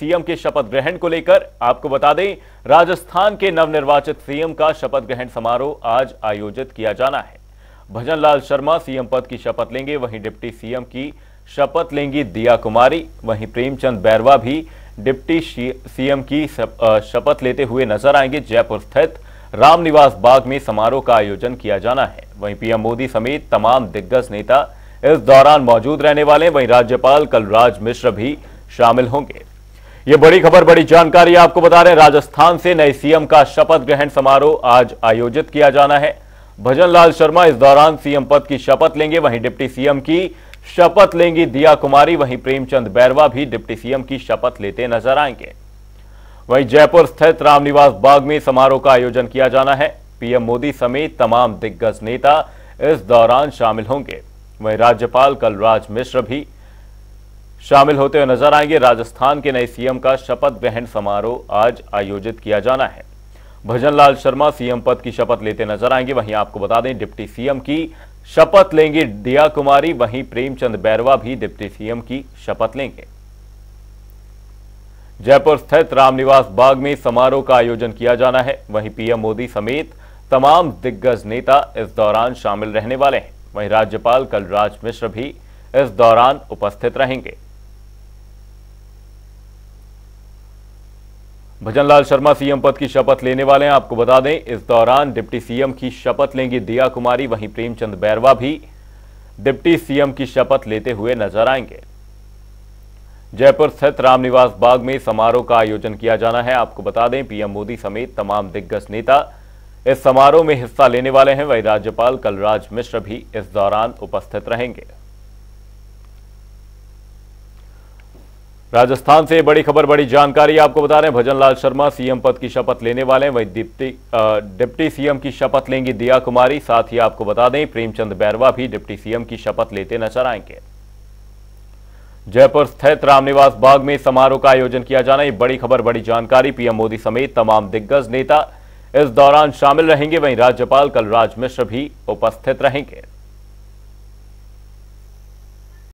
CM के शपथ ग्रहण को लेकर आपको बता दें राजस्थान के नवनिर्वाचित सीएम का शपथ ग्रहण समारोह आज आयोजित किया जाना है भजन लाल शर्मा सीएम पद की शपथ लेंगे वहीं डिप्टी सीएम की शपथ लेंगी दिया कुमारी वहीं प्रेमचंद बैरवा भी डिप्टी सीएम की शपथ लेते हुए नजर आएंगे जयपुर स्थित रामनिवास बाग में समारोह का आयोजन किया जाना है वहीं पीएम मोदी समेत तमाम दिग्गज नेता इस दौरान मौजूद रहने वाले वहीं राज्यपाल कलराज मिश्र भी शामिल होंगे ये बड़ी खबर बड़ी जानकारी आपको बता रहे हैं राजस्थान से नए सीएम का शपथ ग्रहण समारोह आज आयोजित किया जाना है भजन लाल शर्मा इस दौरान सीएम पद की शपथ लेंगे वहीं डिप्टी सीएम की शपथ लेंगी दिया कुमारी वहीं प्रेमचंद बैरवा भी डिप्टी सीएम की शपथ लेते नजर आएंगे वहीं जयपुर स्थित रामनिवास बाग में समारोह का आयोजन किया जाना है पीएम मोदी समेत तमाम दिग्गज नेता इस दौरान शामिल होंगे वहीं राज्यपाल कलराज मिश्र भी शामिल होते हुए नजर आएंगे राजस्थान के नए सीएम का शपथ ग्रहण समारोह आज आयोजित किया जाना है भजन लाल शर्मा सीएम पद की शपथ लेते नजर आएंगे वहीं आपको बता दें डिप्टी सीएम की शपथ लेंगे दिया कुमारी वहीं प्रेमचंद बैरवा भी डिप्टी सीएम की शपथ लेंगे जयपुर स्थित रामनिवास बाग में समारोह का आयोजन किया जाना है वहीं पीएम मोदी समेत तमाम दिग्गज नेता इस दौरान शामिल रहने वाले हैं वहीं राज्यपाल कलराज मिश्र भी इस दौरान उपस्थित रहेंगे भजन लाल शर्मा सीएम पद की शपथ लेने वाले हैं आपको बता दें इस दौरान डिप्टी सीएम की शपथ लेंगी दिया कुमारी वहीं प्रेमचंद बैरवा भी डिप्टी सीएम की शपथ लेते हुए नजर आएंगे जयपुर स्थित रामनिवास बाग में समारोह का आयोजन किया जाना है आपको बता दें पीएम मोदी समेत तमाम दिग्गज नेता इस समारोह में हिस्सा लेने वाले हैं वहीं राज्यपाल कलराज मिश्र भी इस दौरान उपस्थित रहेंगे राजस्थान से बड़ी खबर बड़ी जानकारी आपको बता रहे हैं भजनलाल शर्मा सीएम पद की शपथ लेने वाले हैं वहीं डिप्टी डिप्टी सीएम की शपथ लेंगी दिया कुमारी साथ ही आपको बता दें प्रेमचंद बैरवा भी डिप्टी सीएम की शपथ लेते नजर आएंगे जयपुर स्थित रामनिवास बाग में समारोह का आयोजन किया जाना ये बड़ी खबर बड़ी जानकारी पीएम मोदी समेत तमाम दिग्गज नेता इस दौरान शामिल रहेंगे वहीं राज्यपाल कलराज मिश्र भी उपस्थित रहेंगे